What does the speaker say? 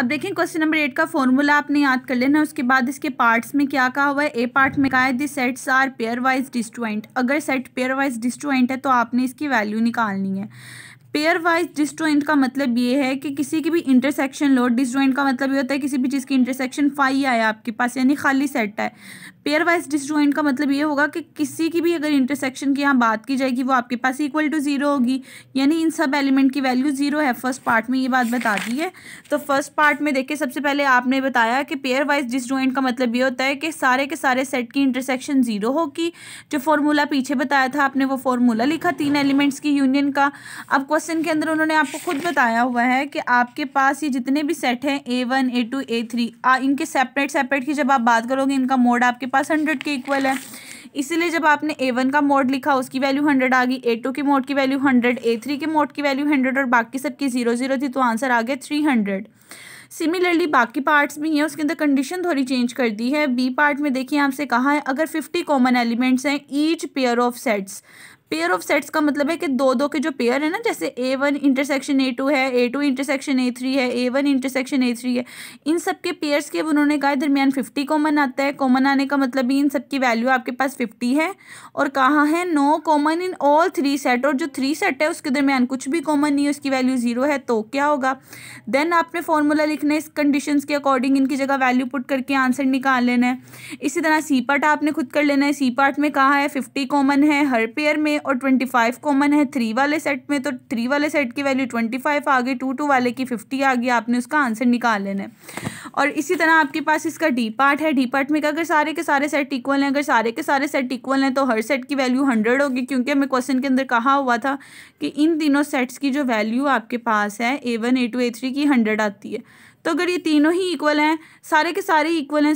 अब देखें question number eight का फॉर्मूला आपने याद कर लेना उसके बाद इसके पार्ट्स में क्या कहा हुआ है ए पार्ट में कहा है the sets are pairwise disjoint अगर सेट पेयर वाइज डिस्टोइंट है तो आपने इसकी वैल्यू निकालनी है पेयर वाइज डिस्टोइंट का मतलब ये है कि किसी की भी इंटरसेक्शन लो डिस्टोइंट का मतलब ये होता है किसी भी चीज़ की इंटरसेक्शन फाइव आया आपके पास यानी खाली सेट है पेयर वाइज डिसजॉइंट का मतलब ये होगा कि किसी की भी अगर इंटरसेक्शन की यहाँ बात की जाएगी वो आपके पास इक्वल टू ज़ीरो होगी यानी इन सब एलिमेंट की वैल्यू ज़ीरो है फर्स्ट पार्ट में ये बात बता दी है तो फर्स्ट पार्ट में देखिए सबसे पहले आपने बताया कि पेयर वाइज डिसजॉइंट का मतलब ये होता है कि सारे के सारे सेट की इंटरसेक्शन ज़ीरो होगी जो फॉर्मूला पीछे बताया था आपने वो फॉर्मूला लिखा तीन एलिमेंट्स की यूनियन का अब क्वेश्चन के अंदर उन्होंने आपको खुद बताया हुआ है कि आपके पास ये जितने भी सेट हैं A one A two A three इनके सेपरेट सेपरेट की जब आप बात करोगे इनका मोड आपके पास हंड्रेड के इक्वल है इसीलिए जब आपने ए वन का मोड लिखा उसकी वैल्यू हंड्रेड आ गई ए टू की मोड की वैल्यू हंड्रेड ए थ्री के मोड की वैल्यू हंड्रेड और बाकी सबकी जीरो जीरो थी तो आंसर आ गया थ्री हंड्रेड सिमिलरली बाकी पार्ट्स भी हैं उसके अंदर कंडीशन थोड़ी चेंज कर दी है बी पार्ट में देखिए आपसे कहा है अगर फिफ्टी कॉमन एलिमेंट्स हैं each pair of sets pair of sets का मतलब है कि दो दो के जो पेयर है ना जैसे A one intersection A two है A two intersection A three है A one intersection A three है इन सब के पेयर्स के उन्होंने कहा दरमियान फिफ्टी कॉमन आता है कॉमन आने का मतलब भी इन सब की वैल्यू आपके पास फिफ्टी है और कहा है no common in all three set और जो थ्री सेट है उसके दरमियान कुछ भी कॉमन नहीं है उसकी वैल्यू जीरो है तो क्या होगा देन आपने फॉर्मूला लिखना है इस कंडीशन के अकॉर्डिंग इनकी जगह वैल्यू पुट करके आंसर निकाल लेना है इसी तरह सी पार्ट आपने खुद कर लेना है सी पार्ट में कहा है फिफ्टी कॉमन है हर पेयर में और ट्वेंटी फाइव कॉमन है थ्री वाले सेट में तो थ्री वाले सेट की वैल्यू ट्वेंटी फाइव आ गई टू टू वाले की फिफ्टी आ गई आपने उसका आंसर निकाल लेना है और इसी तरह आपके पास इसका डी पार्ट है डी पार्ट में क्या अगर सारे के सारे सेट इक्वल हैं अगर सारे के सारे सेट इक्वल हैं तो हर सेट की वैल्यू हंड्रेड होगी क्योंकि हमें क्वेश्चन के अंदर कहा हुआ था कि इन तीनों सेट्स की जो वैल्यू आपके पास है ए वन की हंड्रेड आती है तो अगर ये तीनों ही इक्वल हैं सारे के सारे इक्वल हैं